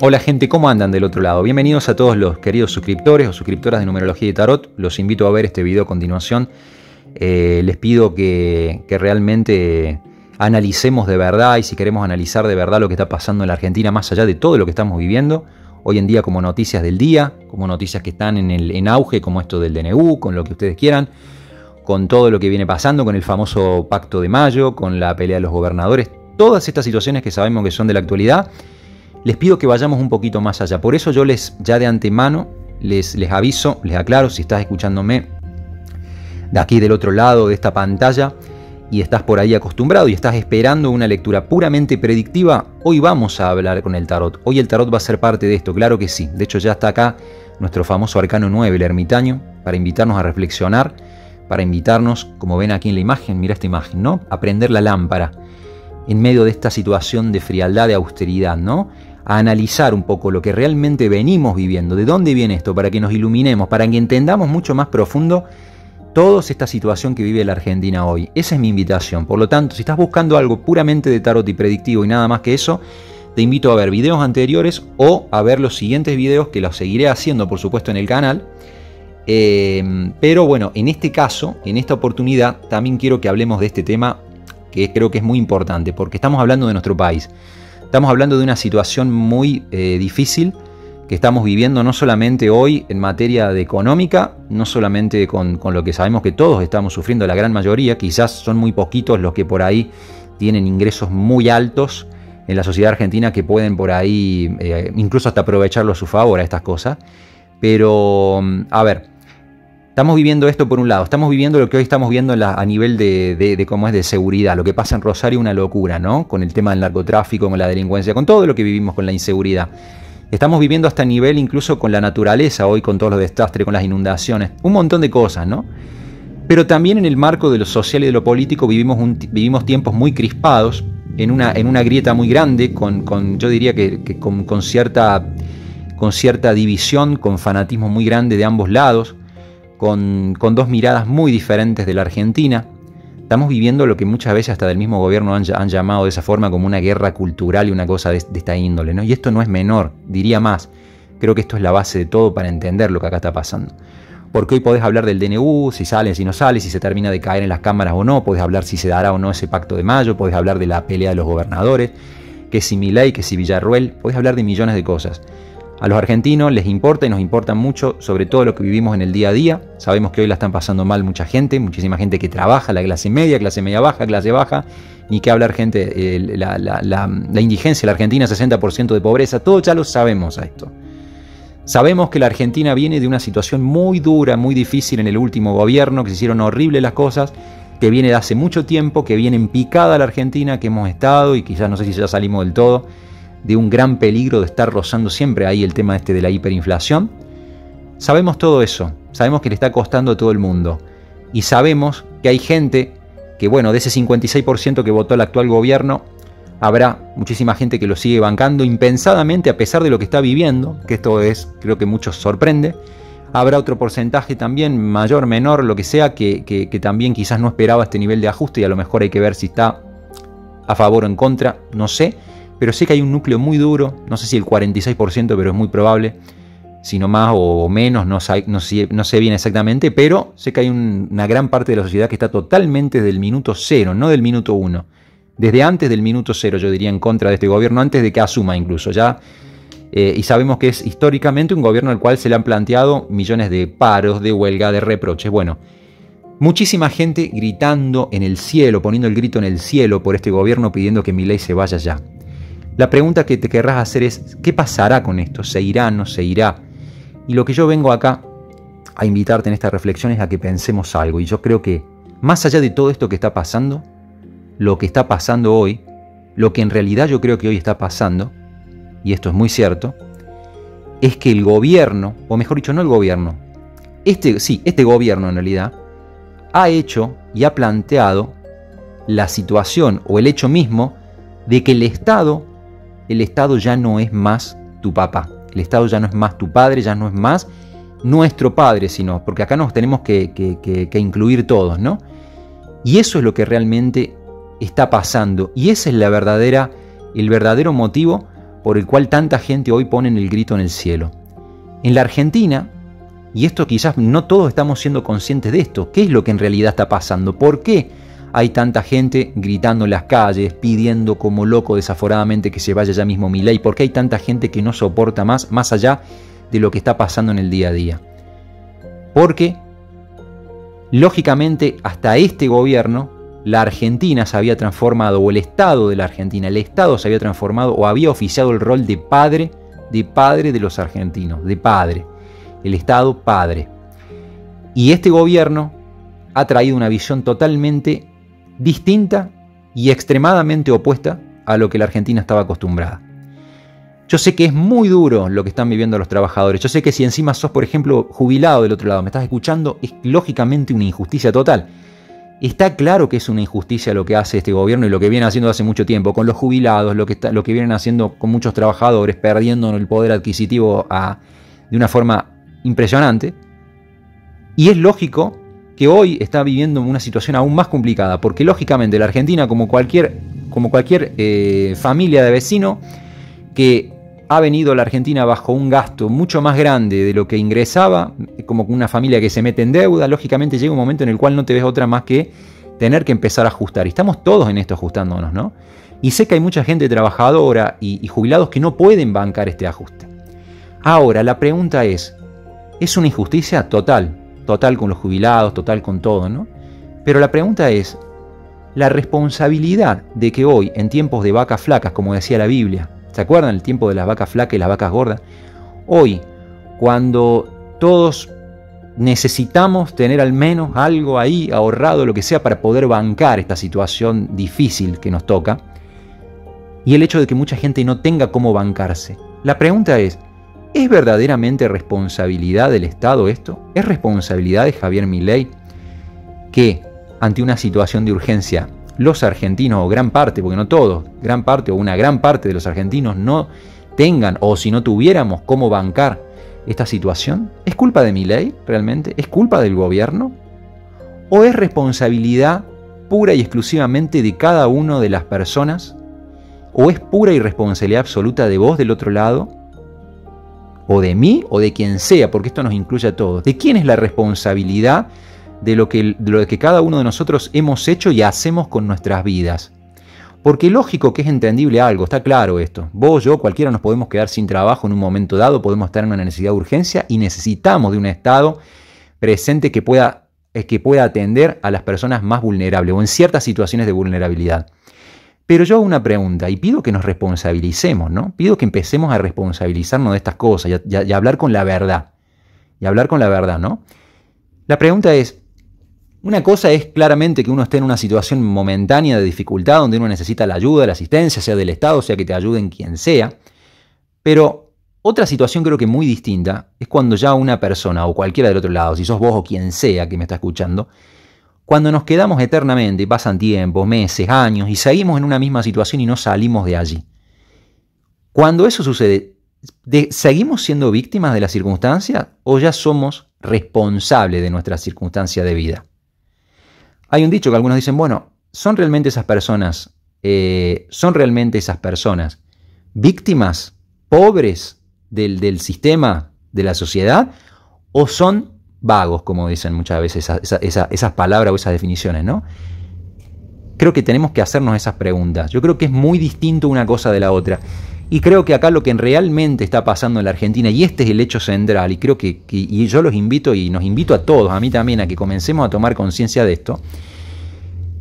Hola gente, ¿cómo andan del otro lado? Bienvenidos a todos los queridos suscriptores o suscriptoras de Numerología y Tarot. Los invito a ver este video a continuación. Eh, les pido que, realmente analicemos de verdad y si queremos analizar de verdad lo que está pasando en la Argentina, más allá de todo lo que estamos viviendo, hoy en día como noticias del día, como noticias que están en, el, en auge, como esto del DNU, con lo que ustedes quieran, con todo lo que viene pasando, con el famoso pacto de mayo, con la pelea de los gobernadores, todas estas situaciones que sabemos que son de la actualidad les pido que vayamos un poquito más allá. Por eso yo les, ya de antemano, les, les aviso, les aclaro, si estás escuchándome de aquí del otro lado de esta pantalla y estás por ahí acostumbrado y estás esperando una lectura puramente predictiva, hoy vamos a hablar con el tarot. Hoy el tarot va a ser parte de esto, claro que sí. De hecho ya está acá nuestro famoso arcano 9, el ermitaño, para invitarnos a reflexionar, para invitarnos, como ven aquí en la imagen, mira esta imagen, ¿no? A prender la lámpara en medio de esta situación de frialdad, de austeridad, ¿no? a analizar un poco lo que realmente venimos viviendo, de dónde viene esto, para que nos iluminemos, para que entendamos mucho más profundo toda esta situación que vive la Argentina hoy. Esa es mi invitación. Por lo tanto, si estás buscando algo puramente de tarot y predictivo y nada más que eso, te invito a ver videos anteriores o a ver los siguientes videos que los seguiré haciendo, por supuesto, en el canal. Em, pero bueno, en este caso, en esta oportunidad, también quiero que hablemos de este tema que creo que es muy importante, porque estamos hablando de nuestro país. Estamos hablando de una situación muy eh, difícil que estamos viviendo no solamente hoy en materia de económica, no solamente con, lo que sabemos que todos estamos sufriendo, la gran mayoría, quizás son muy poquitos los que por ahí tienen ingresos muy altos en la sociedad argentina que pueden por ahí eh, incluso hasta aprovecharlo a su favor a estas cosas. Pero, mm, a ver, Estamos viviendo esto por un lado, estamos viviendo lo que hoy estamos viendo a nivel de, cómo es de seguridad, lo que pasa en Rosario, una locura, ¿no? Con el tema del narcotráfico, con la delincuencia, con todo lo que vivimos con la inseguridad. Estamos viviendo hasta nivel incluso con la naturaleza hoy, con todos los desastres, con las inundaciones, un montón de cosas, ¿no? Pero también en el marco de lo social y de lo político vivimos, vivimos tiempos muy crispados, en una, en una grieta muy grande, con, yo diría que, cierta, con cierta división, con fanatismo muy grande de ambos lados con, dos miradas muy diferentes de la Argentina. Estamos viviendo lo que muchas veces hasta del mismo gobierno han, llamado de esa forma como una guerra cultural y una cosa de, esta índole. ¿no? Y esto no es menor, diría más. Creo que esto es la base de todo para entender lo que acá está pasando. Porque hoy podés hablar del DNU, si sale, si no sale, si se termina de caer en las cámaras o no, podés hablar si se dará o no ese pacto de mayo, podés hablar de la pelea de los gobernadores, que si Milei, que si Villarruel, podés hablar de millones de cosas. A los argentinos les importa y nos importa mucho sobre todo lo que vivimos en el día a día. Sabemos que hoy la están pasando mal mucha gente, muchísima gente que trabaja, la clase media, clase media baja, clase baja, ni que hablar gente, la, indigencia, la, la, indigencia, la Argentina 60% de pobreza, todo ya lo sabemos a esto. Sabemos que la Argentina viene de una situación muy dura, muy difícil en el último gobierno, que se hicieron horribles las cosas, que viene de hace mucho tiempo, que viene en picada la Argentina, que hemos estado y quizás no sé si ya salimos del todo de un gran peligro de estar rozando siempre ahí el tema este de la hiperinflación. Sabemos todo eso, sabemos que le está costando a todo el mundo y sabemos que hay gente que, bueno, de ese 56% que votó el actual gobierno, habrá muchísima gente que lo sigue bancando impensadamente a pesar de lo que está viviendo, que esto es, creo que muchos sorprende. Habrá otro porcentaje también, mayor, menor, lo que sea, que, que también quizás no esperaba este nivel de ajuste y a lo mejor hay que ver si está a favor o en contra, no sé pero sé que hay un núcleo muy duro, no sé si el 46%, pero es muy probable, si no más o menos, no sé, no bien exactamente, pero sé que hay una gran parte de la sociedad que está totalmente del minuto cero, no del minuto uno. Desde antes del minuto cero, yo diría, en contra de este gobierno, antes de que asuma incluso, ya. Eh, y sabemos que es históricamente un gobierno al cual se le han planteado millones de paros, de huelga, de reproches. Bueno, Muchísima gente gritando en el cielo, poniendo el grito en el cielo por este gobierno pidiendo que mi ley se vaya ya. La pregunta que te querrás hacer es, ¿qué pasará con esto? ¿Se irá? ¿No se irá? Y lo que yo vengo acá a invitarte en esta reflexión es a que pensemos algo. Y yo creo que, más allá de todo esto que está pasando, lo que está pasando hoy, lo que en realidad yo creo que hoy está pasando, y esto es muy cierto, es que el gobierno, o mejor dicho, no el gobierno, este, sí, este gobierno en realidad, ha hecho y ha planteado la situación o el hecho mismo de que el Estado el Estado ya no es más tu papá, el Estado ya no es más tu padre, ya no es más nuestro padre, sino, porque acá nos tenemos que, incluir todos, ¿no? Y eso es lo que realmente está pasando, y ese es la verdadera, el verdadero motivo por el cual tanta gente hoy pone el grito en el cielo. En la Argentina, y esto quizás no todos estamos siendo conscientes de esto, ¿qué es lo que en realidad está pasando? ¿Por qué? hay tanta gente gritando en las calles, pidiendo como loco desaforadamente que se vaya ya mismo mi ley? ¿Por qué hay tanta gente que no soporta más, más allá de lo que está pasando en el día a día? Porque, lógicamente, hasta este gobierno, la Argentina se había transformado, o el Estado de la Argentina, el Estado se había transformado o había oficiado el rol de padre, de padre de los argentinos, de padre, el Estado padre. Y este gobierno ha traído una visión totalmente distinta y extremadamente opuesta a lo que la Argentina estaba acostumbrada. Yo sé que es muy duro lo que están viviendo los trabajadores. Yo sé que si encima sos, por ejemplo, jubilado del otro lado, me estás escuchando, es lógicamente una injusticia total. Está claro que es una injusticia lo que hace este gobierno y lo que viene haciendo hace mucho tiempo con los jubilados, lo que, está, lo que vienen haciendo con muchos trabajadores, perdiendo el poder adquisitivo ah, de una forma impresionante. Y es lógico que hoy está viviendo una situación aún más complicada, porque lógicamente la Argentina, como cualquier, como cualquier eh, familia de vecino, que ha venido a la Argentina bajo un gasto mucho más grande de lo que ingresaba, como una familia que se mete en deuda, lógicamente llega un momento en el cual no te ves otra más que tener que empezar a ajustar. Y estamos todos en esto ajustándonos, ¿no? Y sé que hay mucha gente trabajadora y jubilados que no pueden bancar este ajuste. Ahora, la pregunta es, ¿es una injusticia total? total con los jubilados, total con todo, ¿no? Pero la pregunta es, la responsabilidad de que hoy, en tiempos de vacas flacas, como decía la Biblia, ¿se acuerdan el tiempo de las vacas flacas y las vacas gordas? Hoy, cuando todos necesitamos tener al menos algo ahí ahorrado, lo que sea, para poder bancar esta situación difícil que nos toca, y el hecho de que mucha gente no tenga cómo bancarse. La pregunta es, ¿Es verdaderamente responsabilidad del Estado esto? ¿Es responsabilidad de Javier Milei que ante una situación de urgencia los argentinos, o gran parte, porque no todos, gran parte o una gran parte de los argentinos no tengan o si no tuviéramos cómo bancar esta situación? ¿Es culpa de Milei realmente? ¿Es culpa del gobierno? ¿O es responsabilidad pura y exclusivamente de cada una de las personas? ¿O es pura irresponsabilidad absoluta de vos del otro lado? o de mí o de quien sea, porque esto nos incluye a todos. ¿De quién es la responsabilidad de lo que, lo que cada uno de nosotros hemos hecho y hacemos con nuestras vidas? Porque lógico que es entendible algo, está claro esto. Vos, yo, cualquiera nos podemos quedar sin trabajo en un momento dado, podemos estar en una necesidad de urgencia y necesitamos de un Estado presente que pueda, eh, que pueda atender a las personas más vulnerables o en ciertas situaciones de vulnerabilidad. Pero yo hago una pregunta y pido que nos responsabilicemos, ¿no? Pido que empecemos a responsabilizarnos de estas cosas y, a, hablar con la verdad. Y hablar con la verdad, ¿no? La pregunta es, una cosa es claramente que uno esté en una situación momentánea de dificultad donde uno necesita la ayuda, la asistencia, sea del Estado, sea que te ayuden quien sea, pero otra situación creo que muy distinta es cuando ya una persona o cualquiera del otro lado, si sos vos o quien sea que me está escuchando, cuando nos quedamos eternamente, pasan tiempos, meses, años y seguimos en una misma situación y no salimos de allí. Cuando eso sucede, ¿seguimos siendo víctimas de la circunstancia o ya somos responsables de nuestra circunstancia de vida? Hay un dicho que algunos dicen, bueno, ¿son realmente esas personas, eh, son realmente esas personas víctimas, pobres del, del sistema, de la sociedad, o son vagos, como dicen muchas veces esas palabras o esas definiciones, ¿no? Creo que tenemos que hacernos esas preguntas. Yo creo que es muy distinto una cosa de la otra. Y creo que acá lo que realmente está pasando en la Argentina, y este es el hecho central, y creo que, que y yo los invito y nos invito a todos, a mí también, a que comencemos a tomar conciencia de esto,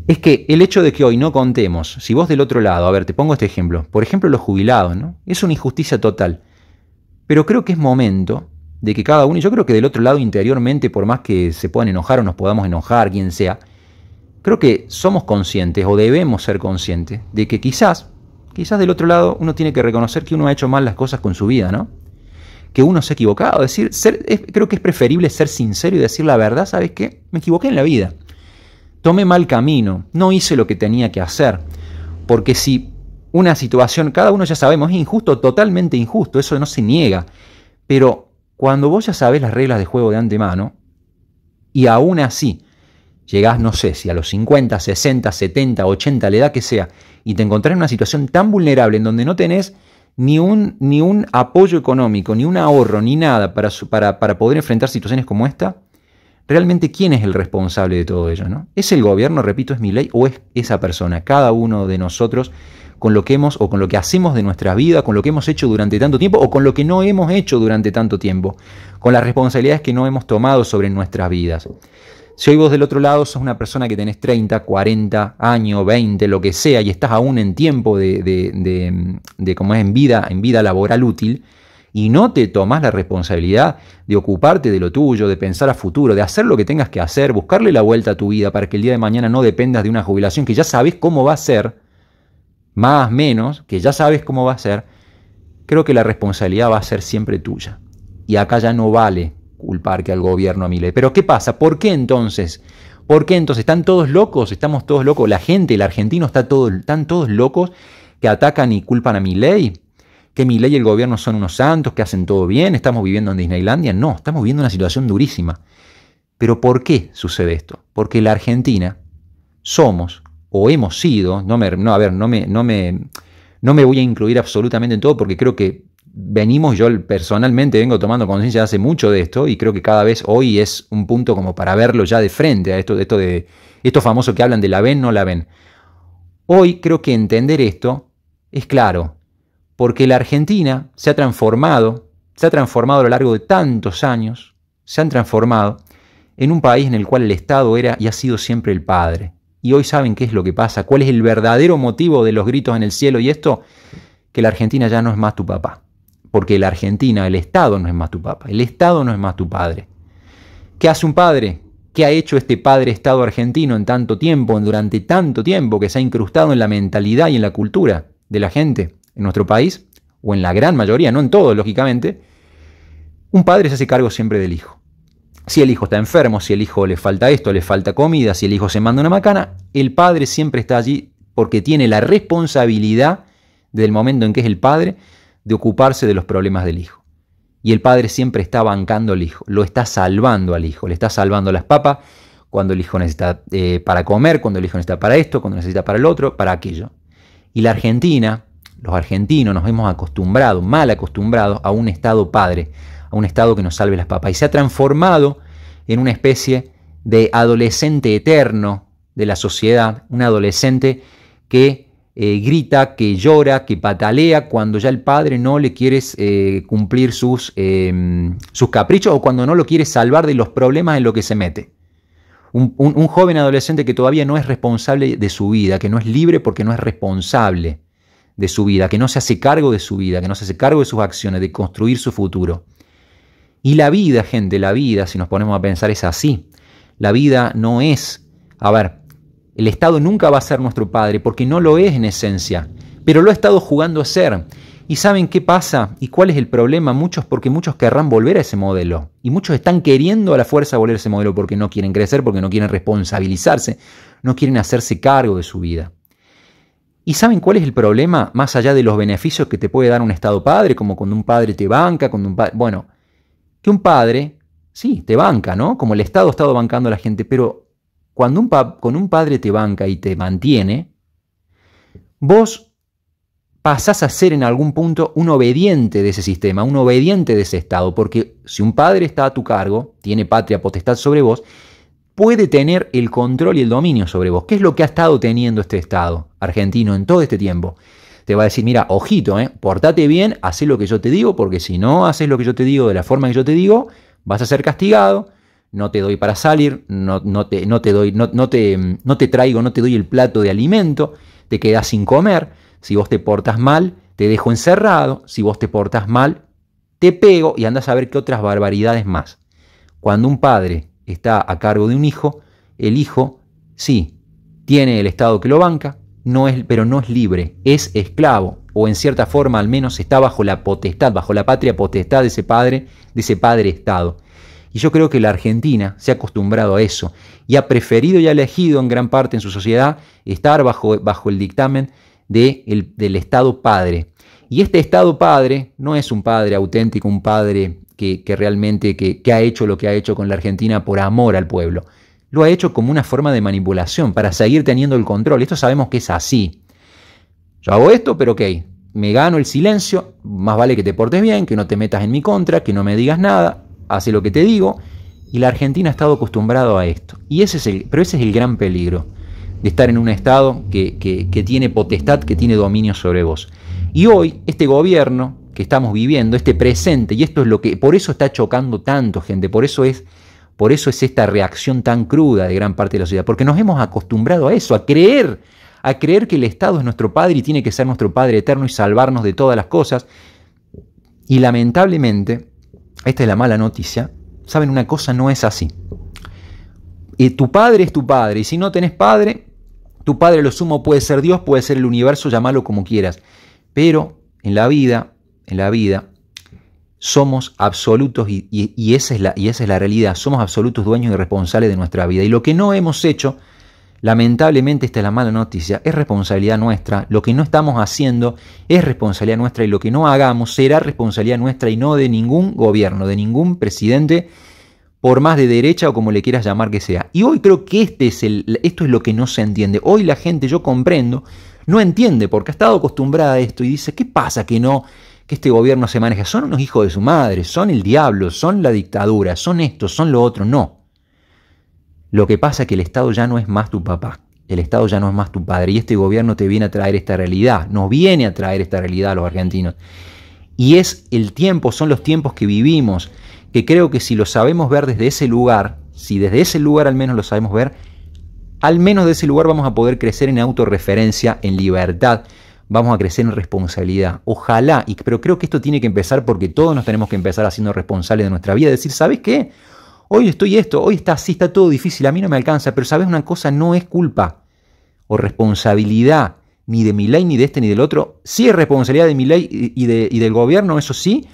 es que el hecho de que hoy no contemos, si vos del otro lado, a ver, te pongo este ejemplo, por ejemplo los jubilados, ¿no? Es una injusticia total. Pero creo que es momento de que cada uno, y yo creo que del otro lado interiormente, por más que se puedan enojar o nos podamos enojar, quien sea, creo que somos conscientes o debemos ser conscientes de que quizás, quizás del otro lado uno tiene que reconocer que uno ha hecho mal las cosas con su vida, ¿no? Que uno se ha equivocado, decir, creo que es preferible ser sincero y decir la verdad, ¿sabes qué? Me equivoqué en la vida. Tomé mal camino, no hice lo que tenía que hacer. Porque si una situación, cada uno ya sabemos, es injusto, totalmente injusto, eso no se niega. Pero cuando vos ya sabés las reglas de juego de antemano, y aún así llegás, no sé, si a los 50, 60, 70, 80, la edad que sea, y te encontrás en una situación tan vulnerable en donde no tenés ni un, ni un apoyo económico, ni un ahorro, ni nada para, para, poder enfrentar situaciones como esta, realmente quién es el responsable de todo ello, ¿no? ¿Es el gobierno, repito, es mi ley o es esa persona, cada uno de nosotros con lo que hemos o con lo que hacemos de nuestra vida, con lo que hemos hecho durante tanto tiempo o con lo que no hemos hecho durante tanto tiempo, con las responsabilidades que no hemos tomado sobre nuestras vidas. Si hoy vos del otro lado sos una persona que tenés 30, 40 años, 20, lo que sea, y estás aún en tiempo de, de, de, como es en vida, en vida laboral útil, y no te tomás la responsabilidad de ocuparte de lo tuyo, de pensar a futuro, de hacer lo que tengas que hacer, buscarle la vuelta a tu vida para que el día de mañana no dependas de una jubilación que ya sabes cómo va a ser, más, menos, que ya sabes cómo va a ser, creo que la responsabilidad va a ser siempre tuya. Y acá ya no vale culpar que al gobierno a mi ley. Pero ¿qué pasa? ¿Por qué entonces? ¿Por qué entonces? ¿Están todos locos? ¿Estamos todos locos? ¿La gente, el argentino, está todo, están todos locos que atacan y culpan a mi ley? ¿Que mi ley y el gobierno son unos santos, que hacen todo bien? ¿Estamos viviendo en Disneylandia? No, estamos viviendo una situación durísima. Pero ¿por qué sucede esto? Porque la Argentina somos o hemos sido, no me, no, a ver, no me, no me, no me voy a incluir absolutamente en todo porque creo que venimos, yo personalmente vengo tomando conciencia hace mucho de esto y creo que cada vez hoy es un punto como para verlo ya de frente a esto esto de estos famosos que hablan de la ven, no la ven. Hoy creo que entender esto es claro, porque la Argentina se ha transformado, se ha transformado a lo largo de tantos años, se han transformado en un país en el cual el Estado era y ha sido siempre el padre y hoy saben qué es lo que pasa, cuál es el verdadero motivo de los gritos en el cielo y esto, que la Argentina ya no es más tu papá, porque la Argentina, el Estado no es más tu papá, el Estado no es más tu padre. ¿Qué hace un padre? ¿Qué ha hecho este padre Estado argentino en tanto tiempo, durante tanto tiempo, que se ha incrustado en la mentalidad y en la cultura de la gente en nuestro país? O en la gran mayoría, no en todos, lógicamente. Un padre se hace cargo siempre del hijo. Si el hijo está enfermo, si el hijo le falta esto, le falta comida, si el hijo se manda una macana, el padre siempre está allí porque tiene la responsabilidad del momento en que es el padre de ocuparse de los problemas del hijo. Y el padre siempre está bancando al hijo, lo está salvando al hijo, le está salvando las papas cuando el hijo necesita eh, para comer, cuando el hijo necesita para esto, cuando necesita para el otro, para aquello. Y la Argentina, los argentinos nos hemos acostumbrado, mal acostumbrados a un Estado padre, a un estado que nos salve las papas. Y se ha transformado en una especie de adolescente eterno de la sociedad, un adolescente que eh, grita, que llora, que patalea cuando ya el padre no le quiere eh, cumplir sus, em, sus, caprichos o cuando no lo quiere salvar de los problemas en los que se mete. un joven adolescente que todavía no es responsable de su vida, que no es libre porque no es responsable de su vida, que no se hace cargo de su vida, que no se hace cargo de sus acciones, de construir su futuro. Y la vida, gente, la vida, si nos ponemos a pensar, es así. La vida no es, a ver, el Estado nunca va a ser nuestro padre porque no lo es en esencia, pero lo ha estado jugando a ser. ¿Y saben qué pasa? ¿Y cuál es el problema? Muchos, porque muchos querrán volver a ese modelo. Y muchos están queriendo a la fuerza volver a ese modelo porque no quieren crecer, porque no quieren responsabilizarse, no quieren hacerse cargo de su vida. ¿Y saben cuál es el problema? Más allá de los beneficios que te puede dar un Estado padre, como cuando un padre te banca, cuando un padre... Bueno, que un padre, sí, te banca, ¿no? Como el Estado ha estado bancando a la gente, pero cuando un con un padre te banca y te mantiene, vos pasás a ser en algún punto un obediente de ese sistema, un obediente de ese Estado, porque si un padre está a tu cargo, tiene patria, potestad sobre vos, puede tener el control y el dominio sobre vos, ¿Qué es lo que ha estado teniendo este Estado argentino en todo este tiempo te va a decir, mira, ojito, eh, portate bien, haz lo que yo te digo, porque si no haces lo que yo te digo de la forma que yo te digo, vas a ser castigado, no te doy para salir, no, no, te, no, te, doy, no, te, no te traigo, no te doy el plato de alimento, te quedas sin comer, si vos te portas mal, te dejo encerrado, si vos te portas mal, te pego y andas a ver qué otras barbaridades más. Cuando un padre está a cargo de un hijo, el hijo, sí, tiene el Estado que lo banca, es, pero no es libre, es esclavo, o en cierta forma al menos está bajo la potestad, bajo la patria potestad de ese padre, de ese padre Estado. Y yo creo que la Argentina se ha acostumbrado a eso y ha preferido y ha elegido en gran parte en su sociedad estar bajo, bajo el dictamen de el, del Estado Padre. Y este Estado Padre no es un padre auténtico, un padre que, realmente que, que ha hecho lo que ha hecho con la Argentina por amor al pueblo, lo ha hecho como una forma de manipulación para seguir teniendo el control. Esto sabemos que es así. Yo hago esto, pero ok, me gano el silencio, más vale que te portes bien, que no te metas en mi contra, que no me digas nada, hace lo que te digo. Y la Argentina ha estado acostumbrada a esto. Y ese es pero ese es el gran peligro de estar en un Estado que, que tiene potestad, que tiene dominio sobre vos. Y hoy, este gobierno que estamos viviendo, este presente, y esto es lo que, por eso está chocando tanto gente, por eso es por eso es esta reacción tan cruda de gran parte de la sociedad, porque nos hemos acostumbrado a eso, a creer, a creer que el Estado es nuestro Padre y tiene que ser nuestro Padre eterno y salvarnos de todas las cosas. Y lamentablemente, esta es la mala noticia, saben una cosa, no es así. Y eh, tu Padre es tu Padre, y si no tenés Padre, tu Padre lo sumo puede ser Dios, puede ser el universo, llamalo como quieras. Pero en la vida, en la vida, somos absolutos y, esa es la, realidad, somos absolutos dueños y responsables de nuestra vida. Y lo que no hemos hecho, lamentablemente esta es la mala noticia, es responsabilidad nuestra, lo que no estamos haciendo es responsabilidad nuestra y lo que no hagamos será responsabilidad nuestra y no de ningún gobierno, de ningún presidente, por más de derecha o como le quieras llamar que sea. Y hoy creo que este es el, esto es lo que no se entiende. Hoy la gente, yo comprendo, no entiende porque ha estado acostumbrada a esto y dice, ¿qué pasa que no? este gobierno se maneja, son unos hijos de su madre, son el diablo, son la dictadura, son esto, son lo otro, no. Lo que pasa es que el Estado ya no es más tu papá, el Estado ya no es más tu padre y este gobierno te viene a traer esta realidad, nos viene a traer esta realidad a los argentinos. Y es el tiempo, son los tiempos que vivimos, que creo que si lo sabemos ver desde ese lugar, si desde ese lugar al menos lo sabemos ver, al menos de ese lugar vamos a poder crecer en autorreferencia, en libertad, vamos a crecer en responsabilidad. Ojalá, y, pero creo que esto tiene que empezar porque todos nos tenemos que empezar haciendo responsables de nuestra vida, decir, ¿sabes qué? Hoy estoy esto, hoy está así, está todo difícil, a mí no me alcanza, pero sabes una cosa, no es culpa o responsabilidad ni de mi ley, ni de este, ni del otro. Sí es responsabilidad de mi ley y del gobierno, eso sí,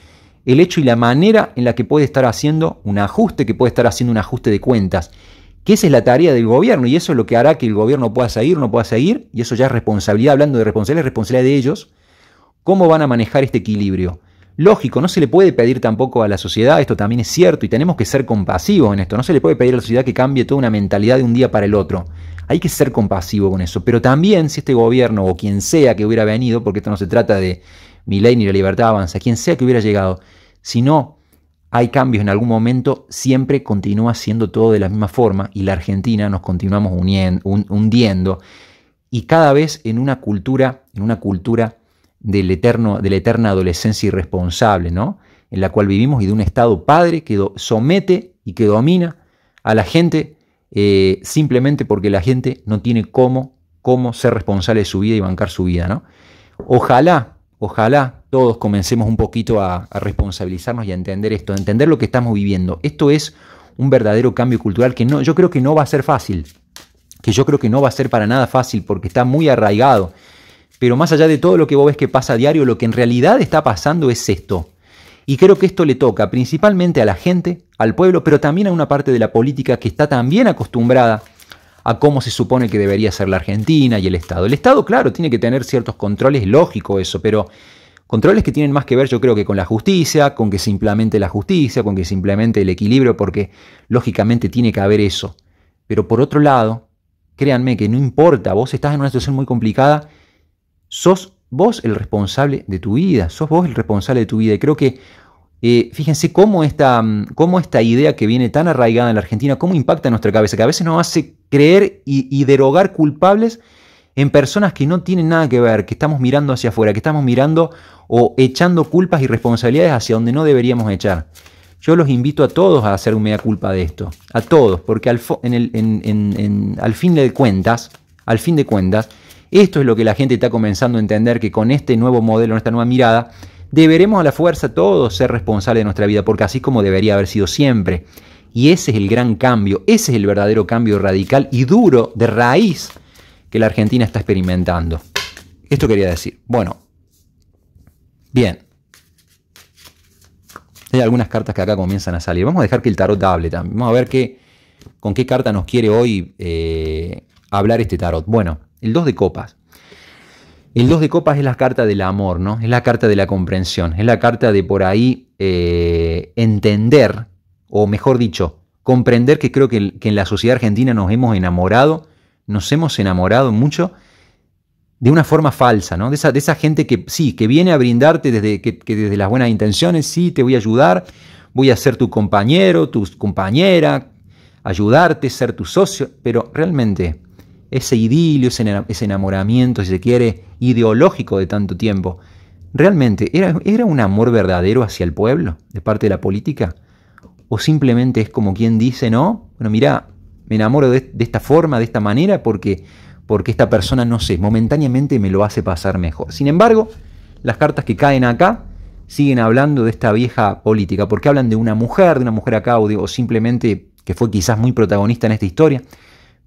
el hecho y la manera en la que puede estar haciendo un ajuste, que puede estar haciendo un ajuste de cuentas que esa es la tarea del gobierno y eso es lo que hará que el gobierno pueda seguir o no pueda seguir, y eso ya es responsabilidad, hablando de responsabilidad, es responsabilidad de ellos, cómo van a manejar este equilibrio. Lógico, no se le puede pedir tampoco a la sociedad, esto también es cierto, y tenemos que ser compasivos en esto, no se le puede pedir a la sociedad que cambie toda una mentalidad de un día para el otro. Hay que ser compasivo con eso, pero también si este gobierno o quien sea que hubiera venido, porque esto no se trata de mi ley ni la libertad avanza, quien sea que hubiera llegado, sino hay cambios en algún momento, siempre continúa siendo todo de la misma forma y la Argentina nos continuamos hundiendo y cada vez en una cultura, en una cultura del eterno, de la eterna adolescencia irresponsable, ¿no? En la cual vivimos y de un Estado padre que somete y que domina a la gente eh, simplemente porque la gente no tiene cómo, cómo ser responsable de su vida y bancar su vida, ¿no? Ojalá Ojalá todos comencemos un poquito a, responsabilizarnos y a entender esto, a entender lo que estamos viviendo. Esto es un verdadero cambio cultural que no, yo creo que no va a ser fácil, que yo creo que no va a ser para nada fácil porque está muy arraigado. Pero más allá de todo lo que vos ves que pasa a diario, lo que en realidad está pasando es esto. Y creo que esto le toca principalmente a la gente, al pueblo, pero también a una parte de la política que está también acostumbrada a cómo se supone que debería ser la Argentina y el Estado. El Estado, claro, tiene que tener ciertos controles, lógico eso, pero controles que tienen más que ver yo creo que con la justicia, con que se implemente la justicia, con que se implemente el equilibrio, porque lógicamente tiene que haber eso. Pero por otro lado, créanme que no importa, vos estás en una situación muy complicada, sos vos el responsable de tu vida, sos vos el responsable de tu vida. Y creo que eh, fíjense cómo esta, mm, esta idea que viene tan arraigada en la Argentina, cómo impacta en nuestra cabeza, que a veces nos hace creer y, derogar culpables en personas que no tienen nada que ver, que estamos mirando hacia afuera, que estamos mirando o echando culpas y responsabilidades hacia donde no deberíamos echar. Yo los invito a todos a hacer un media culpa de esto, a todos, porque al, en fin de cuentas, al fin de cuentas, esto es lo que la gente está comenzando a entender que con este nuevo modelo, esta nueva mirada, Deberemos a la fuerza todos ser responsables de nuestra vida, porque así como debería haber sido siempre. Y ese es el gran cambio, ese es el verdadero cambio radical y duro de raíz que la Argentina está experimentando. Esto quería decir. Bueno, bien. Hay algunas cartas que acá comienzan a salir. Vamos a dejar que el tarot hable también. Vamos a ver qué, con qué carta nos quiere hoy eh, hablar este tarot. Bueno, el 2 de copas. El 2 de copas es la carta del amor, ¿no? Es la carta de la comprensión, es la carta de por ahí eh, entender, o mejor dicho, comprender que creo que, en la sociedad argentina nos hemos enamorado, nos hemos enamorado mucho de una forma falsa, ¿no? De esa, gente que sí, que viene a brindarte desde, que, desde las buenas intenciones, sí, te voy a ayudar, voy a ser tu compañero, tu compañera, ayudarte, ser tu socio, pero realmente ese idilio, ese enamoramiento, si se quiere, ideológico de tanto tiempo, ¿realmente era, era un amor verdadero hacia el pueblo de parte de la política? ¿O simplemente es como quien dice, no? Bueno, mira, me enamoro de, esta forma, de esta manera, porque, porque esta persona, no sé, momentáneamente me lo hace pasar mejor. Sin embargo, las cartas que caen acá siguen hablando de esta vieja política, porque hablan de una mujer, de una mujer acá, o simplemente que fue quizás muy protagonista en esta historia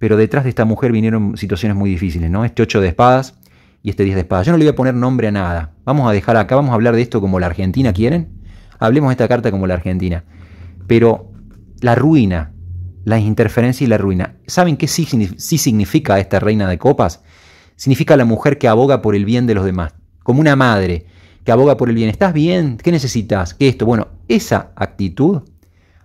pero detrás de esta mujer vinieron situaciones muy difíciles, ¿no? Este 8 de espadas y este 10 de espadas. Yo no le voy a poner nombre a nada. Vamos a dejar acá, vamos a hablar de esto como la Argentina quieren. Hablemos de esta carta como la Argentina. Pero la ruina, la interferencia y la ruina. ¿Saben qué sí, significa esta reina de copas? Significa la mujer que aboga por el bien de los demás, como una madre que aboga por el bien. ¿Estás bien? ¿Qué necesitas? ¿Qué esto? Bueno, esa actitud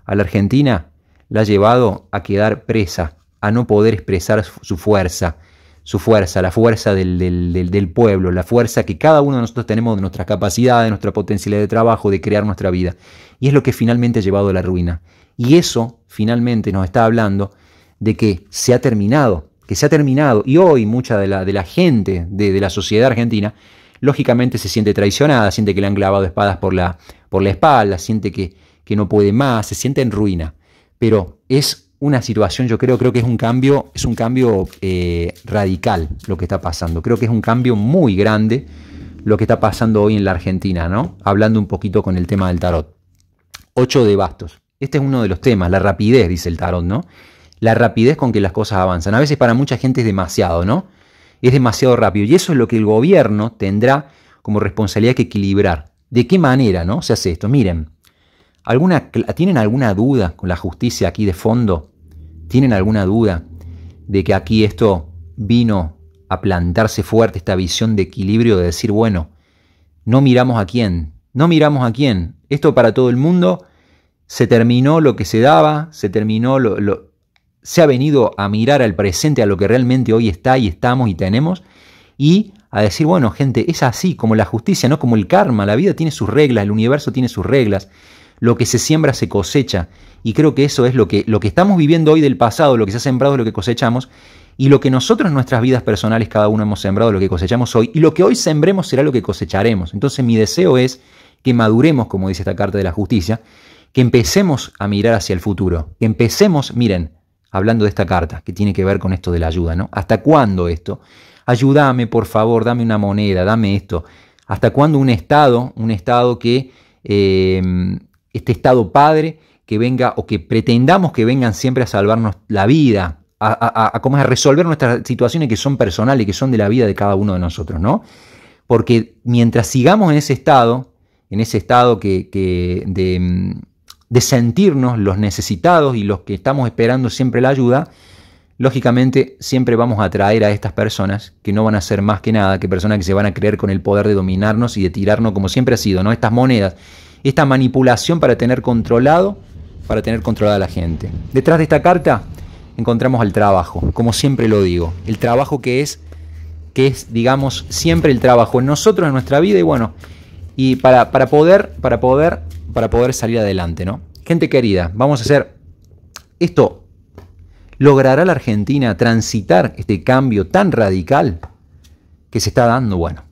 a la Argentina la ha llevado a quedar presa a no poder expresar su fuerza, su fuerza, la fuerza del, pueblo, la fuerza que cada uno de nosotros tenemos de nuestras capacidad, de nuestra potencialidad de trabajo, de crear nuestra vida. Y es lo que finalmente ha llevado a la ruina. Y eso finalmente nos está hablando de que se ha terminado, que se ha terminado. Y hoy mucha de la, de la gente, de, la sociedad argentina, lógicamente se siente traicionada, siente que le han clavado espadas por la, por la espalda, siente que, que no puede más, se siente en ruina. Pero es una situación, yo creo, creo que es un cambio, es un cambio eh, radical lo que está pasando. Creo que es un cambio muy grande lo que está pasando hoy en la Argentina, ¿no? Hablando un poquito con el tema del tarot. Ocho de bastos. Este es uno de los temas, la rapidez, dice el tarot, ¿no? La rapidez con que las cosas avanzan. A veces para mucha gente es demasiado, ¿no? Es demasiado rápido. Y eso es lo que el gobierno tendrá como responsabilidad que equilibrar. ¿De qué manera, no? Se hace esto. Miren, ¿Tienen alguna duda con la justicia aquí de fondo? ¿Tienen alguna duda de que aquí esto vino a plantarse fuerte, esta visión de equilibrio de decir, bueno, no miramos a quién, no miramos a quién, esto para todo el mundo, se terminó lo que se daba, se terminó lo, se ha venido a mirar al presente, a lo que realmente hoy está y estamos y tenemos, y a decir, bueno, gente, es así como la justicia, no como el karma, la vida tiene sus reglas, el universo tiene sus reglas lo que se siembra se cosecha. Y creo que eso es lo que, lo que estamos viviendo hoy del pasado, lo que se ha sembrado es lo que cosechamos. Y lo que nosotros en nuestras vidas personales cada uno hemos sembrado, lo que cosechamos hoy. Y lo que hoy sembremos será lo que cosecharemos. Entonces mi deseo es que maduremos, como dice esta Carta de la Justicia, que empecemos a mirar hacia el futuro. Que empecemos, miren, hablando de esta carta, que tiene que ver con esto de la ayuda, ¿no? ¿Hasta cuándo esto? Ayúdame, por favor, dame una moneda, dame esto. ¿Hasta cuándo un Estado, un Estado que... Eh, este Estado Padre que venga o que pretendamos que vengan siempre a salvarnos la vida, a, resolver nuestras situaciones que son personales, que son de la vida de cada uno de nosotros, ¿no? Porque mientras sigamos en ese estado, en ese estado que, de, mm, de sentirnos los necesitados y los que estamos esperando siempre la ayuda, lógicamente siempre vamos a atraer a estas personas que no van a ser más que nada que personas que se van a creer con el poder de dominarnos y de tirarnos como siempre ha sido, ¿no? Estas monedas esta manipulación para tener controlado, para tener controlada a la gente. Detrás de esta carta encontramos al trabajo, como siempre lo digo, el trabajo que es que es, digamos, siempre el trabajo en nosotros, en nuestra vida, y bueno, y para, para, poder, para poder, para poder salir adelante, ¿no? Gente querida, vamos a hacer esto. ¿Logrará la Argentina transitar este cambio tan radical que se está dando? Bueno,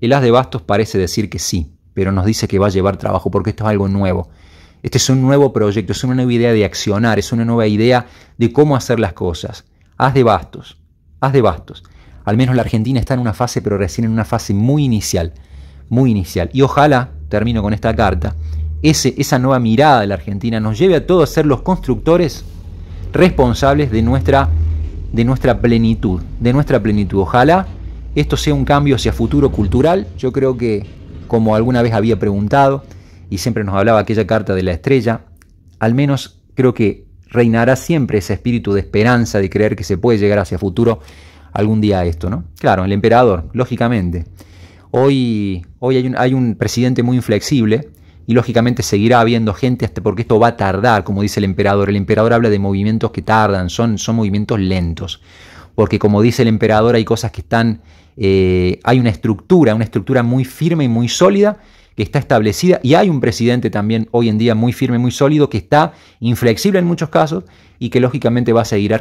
el as de bastos parece decir que sí pero nos dice que va a llevar trabajo, porque esto es algo nuevo. Este es un nuevo proyecto, es una nueva idea de accionar, es una nueva idea de cómo hacer las cosas. Haz de bastos, haz de bastos. Al menos la Argentina está en una fase, pero recién en una fase muy inicial, muy inicial. Y ojalá, termino con esta carta, esa nueva mirada de la Argentina nos lleve a todos a ser los constructores responsables de nuestra, de nuestra plenitud, de nuestra plenitud. Ojalá esto sea un cambio hacia futuro cultural. Yo creo que como alguna vez había preguntado, y siempre nos hablaba aquella carta de la estrella, al menos creo que reinará siempre ese espíritu de esperanza, de creer que se puede llegar hacia futuro algún día a esto, ¿no? Claro, el emperador, lógicamente. Hoy, hoy hay, un, presidente muy inflexible y lógicamente seguirá habiendo gente hasta porque esto va a tardar, como dice el emperador. El emperador habla de movimientos que tardan, son, son movimientos lentos porque como dice el emperador hay cosas que están, eh, hay una estructura, una estructura muy firme y muy sólida que está establecida y hay un presidente también hoy en día muy firme, muy sólido, que está inflexible en muchos casos y que lógicamente va a seguir, a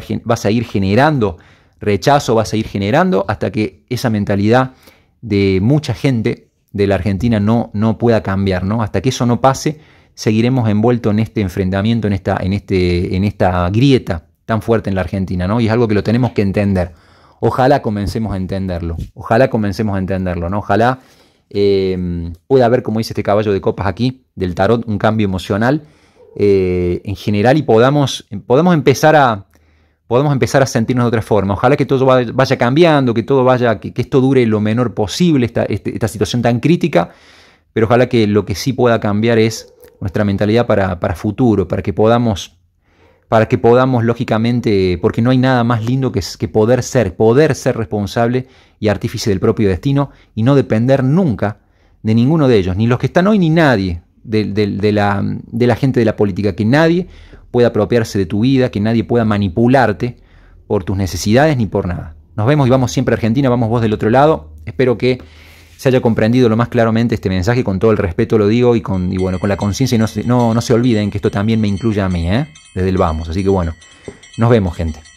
generando rechazo, va a seguir generando hasta que esa mentalidad de mucha gente de la Argentina no, no pueda cambiar, ¿no? Hasta que eso no pase, seguiremos envueltos en este enfrentamiento, en esta, en, este, en esta grieta tan fuerte en la Argentina, ¿no? Y es algo que lo tenemos que entender. Ojalá comencemos a entenderlo. Ojalá comencemos a entenderlo, ¿no? Ojalá eh, pueda haber, como dice este caballo de copas aquí, del tarot, un cambio emocional eh, en general y podamos, podamos empezar a, empezar a sentirnos de otra forma. Ojalá que todo vaya cambiando, que todo vaya, que, esto dure lo menor posible, este, esta, situación tan crítica, pero ojalá que lo que sí pueda cambiar es nuestra mentalidad para, para futuro, para que podamos para que podamos, lógicamente, porque no hay nada más lindo que, que poder ser, poder ser responsable y artífice del propio destino y no depender nunca de ninguno de ellos, ni los que están hoy, ni nadie, de, la, de la gente de la política, que nadie pueda apropiarse de tu vida, que nadie pueda manipularte por tus necesidades ni por nada. Nos vemos y vamos siempre a Argentina, vamos vos del otro lado. Espero que se haya comprendido lo más claramente este mensaje, con todo el respeto lo digo y con, bueno, con la conciencia y no, no, no se olviden que esto también me incluye a mí, ¿eh? desde el vamos. Así que bueno, nos vemos gente.